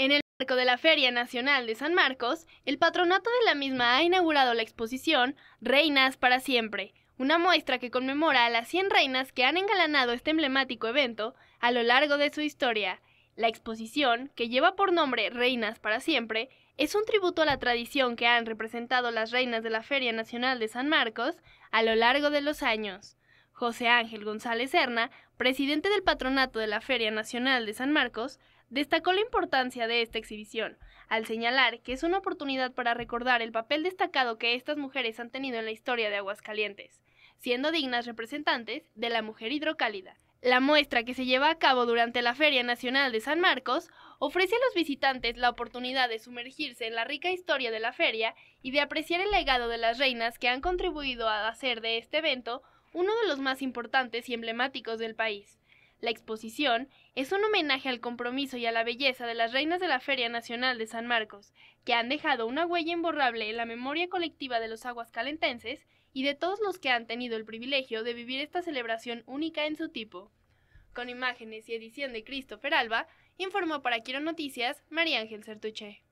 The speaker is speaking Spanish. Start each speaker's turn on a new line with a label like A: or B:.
A: En el marco de la Feria Nacional de San Marcos, el patronato de la misma ha inaugurado la exposición Reinas para Siempre, una muestra que conmemora a las 100 reinas que han engalanado este emblemático evento a lo largo de su historia. La exposición, que lleva por nombre Reinas para Siempre, es un tributo a la tradición que han representado las reinas de la Feria Nacional de San Marcos a lo largo de los años. José Ángel González Herna, presidente del patronato de la Feria Nacional de San Marcos, destacó la importancia de esta exhibición, al señalar que es una oportunidad para recordar el papel destacado que estas mujeres han tenido en la historia de Aguascalientes, siendo dignas representantes de la mujer hidrocálida. La muestra que se lleva a cabo durante la Feria Nacional de San Marcos ofrece a los visitantes la oportunidad de sumergirse en la rica historia de la feria y de apreciar el legado de las reinas que han contribuido a hacer de este evento uno de los más importantes y emblemáticos del país. La exposición es un homenaje al compromiso y a la belleza de las reinas de la Feria Nacional de San Marcos, que han dejado una huella imborrable en la memoria colectiva de los aguascalentenses y de todos los que han tenido el privilegio de vivir esta celebración única en su tipo. Con imágenes y edición de Christopher Alba, informó para Quiero Noticias María Ángel Sertuche.